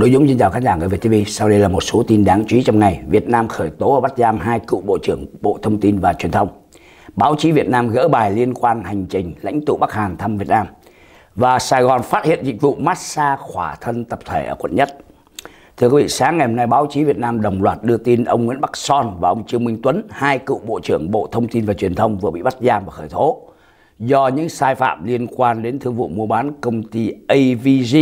Đội Dũng xin chào khán giả người VTV Sau đây là một số tin đáng chú ý trong ngày. Việt Nam khởi tố và bắt giam hai cựu Bộ trưởng Bộ Thông tin và Truyền thông. Báo chí Việt Nam gỡ bài liên quan hành trình lãnh tụ Bắc Hàn thăm Việt Nam. Và Sài Gòn phát hiện dịch vụ massage khỏa thân tập thể ở quận Nhất. Thưa quý vị, sáng ngày hôm nay báo chí Việt Nam đồng loạt đưa tin ông Nguyễn Bắc Son và ông Trương Minh Tuấn, hai cựu Bộ trưởng Bộ Thông tin và Truyền thông vừa bị bắt giam và khởi tố do những sai phạm liên quan đến thương vụ mua bán công ty AVG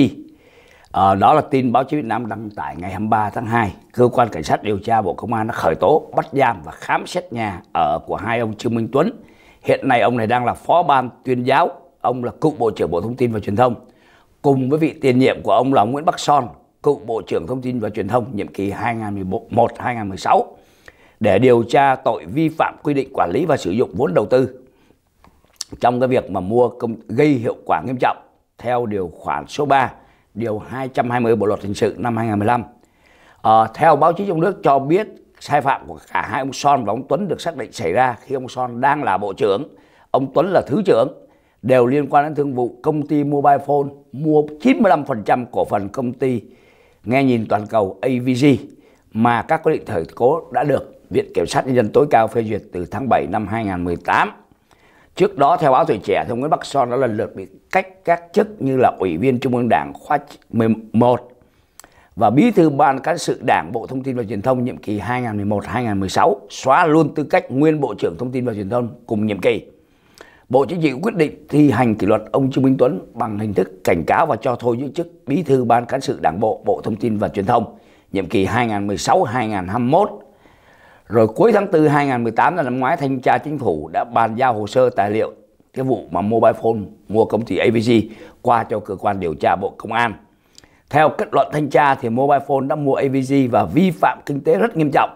À, đó là tin báo chí Việt Nam đăng tải ngày 23 tháng 2. Cơ quan cảnh sát điều tra Bộ Công an đã khởi tố, bắt giam và khám xét nhà ở của hai ông Trương Minh Tuấn. Hiện nay ông này đang là phó ban tuyên giáo, ông là cựu Bộ trưởng Bộ Thông tin và Truyền thông. Cùng với vị tiền nhiệm của ông là ông Nguyễn Bắc Son, cựu Bộ trưởng Thông tin và Truyền thông nhiệm kỳ 2011-2016 để điều tra tội vi phạm quy định quản lý và sử dụng vốn đầu tư trong cái việc mà mua công gây hiệu quả nghiêm trọng theo điều khoản số 3 điều 220 Bộ luật hình sự năm 2015. À, ờ, theo báo chí trong nước cho biết sai phạm của cả hai ông Son và ông Tuấn được xác định xảy ra khi ông Son đang là bộ trưởng, ông Tuấn là thứ trưởng đều liên quan đến thương vụ công ty Mobile Phone mua 95% cổ phần công ty nghe nhìn toàn cầu AVG mà các quyết định khởi cố đã được Viện Kiểm sát Nhân dân tối cao phê duyệt từ tháng 7 năm 2018. Trước đó, theo báo Tuổi Trẻ, ông Nguyễn Bắc Son đã lần lượt bị cách các chức như là Ủy viên Trung ương Đảng khóa 11 và Bí thư Ban Cán sự Đảng Bộ Thông tin và Truyền thông nhiệm kỳ 2011-2016 xóa luôn tư cách nguyên Bộ trưởng Thông tin và Truyền thông cùng nhiệm kỳ. Bộ Chính trị quyết định thi hành kỷ luật ông Trương Minh Tuấn bằng hình thức cảnh cáo và cho thôi giữ chức Bí thư Ban Cán sự Đảng Bộ Bộ Thông tin và Truyền thông nhiệm kỳ 2016-2021. Rồi cuối tháng 4 2018 là năm ngoái thanh tra chính phủ đã bàn giao hồ sơ tài liệu cái vụ mà mobile phone mua công ty AVG qua cho cơ quan điều tra Bộ Công an. Theo kết luận thanh tra thì mobile phone đã mua AVG và vi phạm kinh tế rất nghiêm trọng.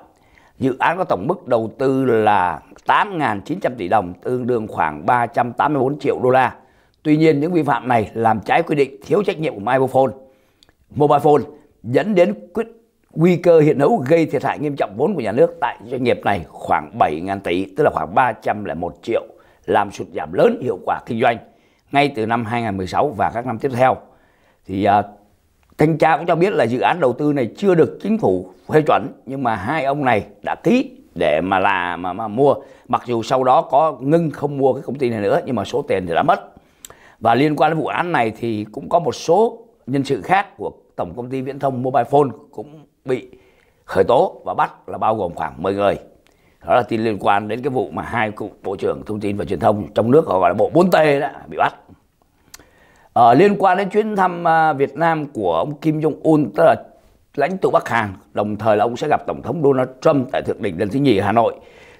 Dự án có tổng mức đầu tư là 8.900 tỷ đồng, tương đương khoảng 384 triệu đô la. Tuy nhiên những vi phạm này làm trái quy định thiếu trách nhiệm của mobile phone. Mobile phone dẫn đến quyết nguy cơ hiện hữu gây thiệt hại nghiêm trọng vốn của nhà nước tại doanh nghiệp này khoảng 7.000 tỷ, tức là khoảng 301 triệu làm sụt giảm lớn hiệu quả kinh doanh ngay từ năm 2016 và các năm tiếp theo. Thì uh, thanh tra cũng cho biết là dự án đầu tư này chưa được chính phủ phê chuẩn nhưng mà hai ông này đã ký để mà là mà, mà mua mặc dù sau đó có ngưng không mua cái công ty này nữa nhưng mà số tiền thì đã mất và liên quan đến vụ án này thì cũng có một số nhân sự khác của tổng công ty viễn thông mobile phone cũng bị khởi tố và bắt là bao gồm khoảng 10 người đó là tin liên quan đến cái vụ mà hai cụ bộ trưởng thông tin và truyền thông trong nước gọi là bộ 4T đó bị bắt ờ, liên quan đến chuyến thăm à, Việt Nam của ông Kim Jong Un tức là lãnh tụ Bắc Hàn đồng thời là ông sẽ gặp tổng thống Donald Trump tại thượng đỉnh lần thứ nhì Hà Nội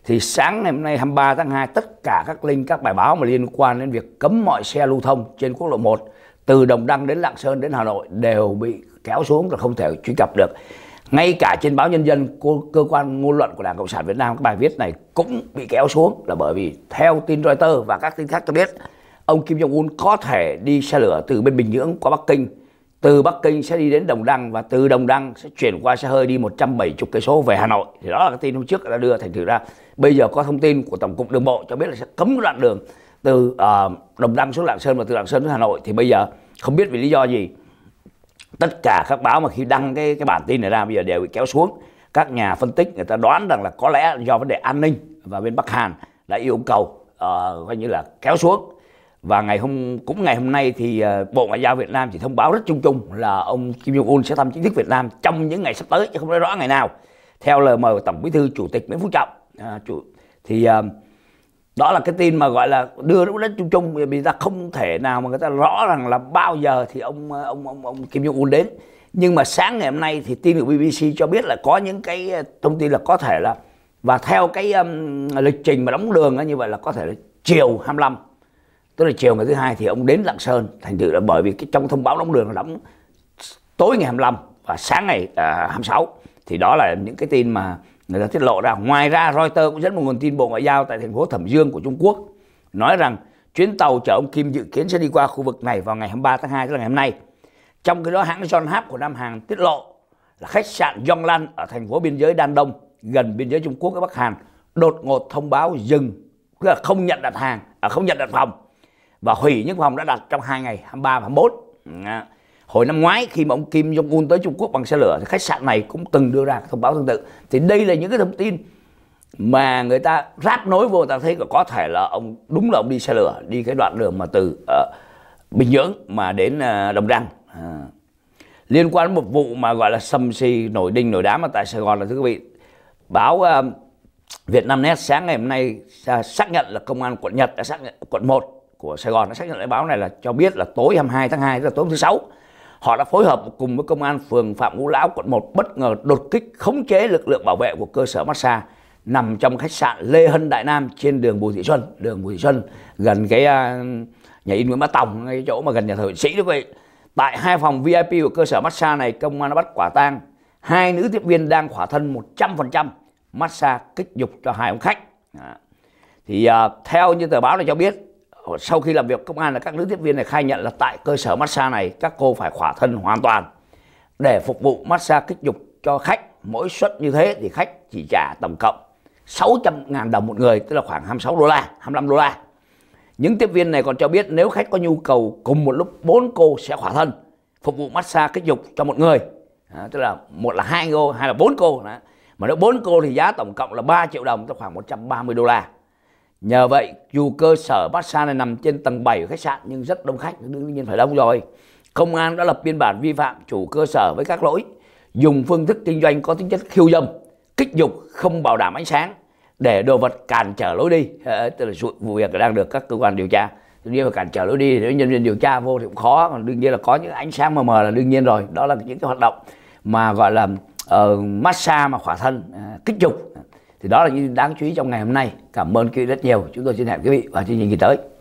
thì sáng ngày hôm nay 23 tháng 2 tất cả các link các bài báo mà liên quan đến việc cấm mọi xe lưu thông trên quốc lộ 1 từ Đồng Đăng đến Lạng Sơn đến Hà Nội đều bị kéo xuống là không thể truy cập được ngay cả trên báo nhân dân cơ quan ngôn luận của đảng cộng sản việt nam các bài viết này cũng bị kéo xuống là bởi vì theo tin reuters và các tin khác cho biết ông kim jong un có thể đi xe lửa từ bên bình nhưỡng qua bắc kinh từ bắc kinh sẽ đi đến đồng đăng và từ đồng đăng sẽ chuyển qua xe hơi đi 170 cây số về hà nội thì đó là cái tin hôm trước đã đưa thành thử ra bây giờ có thông tin của tổng cục đường bộ cho biết là sẽ cấm đoạn đường từ uh, đồng đăng xuống lạng sơn và từ lạng sơn xuống hà nội thì bây giờ không biết vì lý do gì tất cả các báo mà khi đăng cái cái bản tin này ra bây giờ đều bị kéo xuống các nhà phân tích người ta đoán rằng là có lẽ do vấn đề an ninh và bên Bắc Hàn đã yêu cầu uh, coi như là kéo xuống và ngày hôm cũng ngày hôm nay thì uh, Bộ Ngoại giao Việt Nam chỉ thông báo rất chung chung là ông Kim Jong Un sẽ thăm chính thức Việt Nam trong những ngày sắp tới chứ không nói rõ ngày nào theo lời mời của Tổng Bí thư Chủ tịch Nguyễn Phú Trọng uh, chủ, thì uh, đó là cái tin mà gọi là đưa lúc đến chung chung vì ta không thể nào mà người ta rõ rằng là bao giờ thì ông ông ông, ông Kim Jong Un đến nhưng mà sáng ngày hôm nay thì tin của BBC cho biết là có những cái ờ, thông tin là có thể là và theo cái um, lịch trình mà đóng đường như vậy là có thể là chiều 25 tức là chiều ngày thứ hai thì ông đến Lạng Sơn thành tựu là bởi vì cái trong thông báo đóng đường là đóng tối ngày 25 và sáng ngày à, uh, 26 thì đó là những cái tin mà người ta tiết lộ ra ngoài ra Reuters cũng dẫn một nguồn tin bộ ngoại giao tại thành phố Thẩm Dương của Trung Quốc nói rằng chuyến tàu chở ông Kim dự kiến sẽ đi qua khu vực này vào ngày 23 tháng 2 tức là ngày hôm nay trong khi đó hãng John Hap của Nam Hàn tiết lộ là khách sạn Yonglan ở thành phố biên giới Đan Đông gần biên giới Trung Quốc với Bắc Hàn đột ngột thông báo dừng tức là không nhận đặt hàng à, không nhận đặt phòng và hủy những phòng đã đặt trong hai ngày 23 và 24 hồi năm ngoái khi mà ông Kim Jong Un tới Trung Quốc bằng xe lửa thì khách sạn này cũng từng đưa ra thông báo tương tự thì đây là những cái thông tin mà người ta ráp nối vô ta thấy là có thể là ông đúng là ông đi xe lửa đi cái đoạn đường mà từ uh, Bình Nhưỡng mà đến uh, Đồng Đăng à. liên quan đến một vụ mà gọi là xâm xì nổi đinh nổi đám ở tại Sài Gòn là thưa quý vị báo uh, ờ, Việt Nam Net sáng ngày hôm nay xác nhận là công an quận Nhật đã xác nhận quận 1 của Sài Gòn đã xác nhận lại báo này là cho biết là tối 22 tháng 2 tức là tối thứ sáu họ đã phối hợp cùng với công an phường Phạm Ngũ Lão quận 1 bất ngờ đột kích khống chế lực lượng bảo vệ của cơ sở massage nằm trong khách sạn Lê Hân Đại Nam trên đường Bùi Thị Xuân, đường Bùi Thị Xuân gần cái à, nhà in Nguyễn Bá Tòng ngay chỗ mà gần nhà thờ Sĩ đó vậy. Tại hai phòng VIP của cơ sở massage này công an đã bắt quả tang hai nữ tiếp viên đang khỏa thân 100% massage kích dục cho hai ông khách. Thì à, theo như tờ báo này cho biết sau khi làm việc công an là các nữ tiếp viên này khai nhận là tại cơ sở massage này các cô phải khỏa thân hoàn toàn để phục vụ massage kích dục cho khách mỗi suất như thế thì khách chỉ trả tổng cộng 600 ngàn đồng một người tức là khoảng 26 đô la 25 đô la những tiếp viên này còn cho biết nếu khách có nhu cầu cùng một lúc bốn cô sẽ khỏa thân phục vụ massage kích dục cho một người à, tức là một là hai cô hai là bốn cô đó. mà nếu bốn cô thì giá tổng cộng là 3 triệu đồng tức khoảng 130 đô la Nhờ vậy, dù cơ sở massage này nằm trên tầng 7 của khách sạn nhưng rất đông khách, đương nhiên phải đông rồi. Công an đã lập biên bản vi phạm chủ cơ sở với các lỗi dùng phương thức kinh doanh có tính chất khiêu dâm, kích dục không bảo đảm ánh sáng để đồ vật cản trở lối đi. À, tức là vụ việc đang được các cơ quan điều tra đương nhiên là cản trở lối đi nếu nhân viên điều tra vô thì cũng khó còn đương nhiên là có những ánh sáng mờ mờ là đương nhiên rồi đó là những cái hoạt động mà gọi là uh, massage mà khỏa thân uh, kích dục thì đó là những đáng chú ý trong ngày hôm nay cảm ơn quý vị rất nhiều chúng tôi xin hẹn quý vị vào chương trình kỳ tới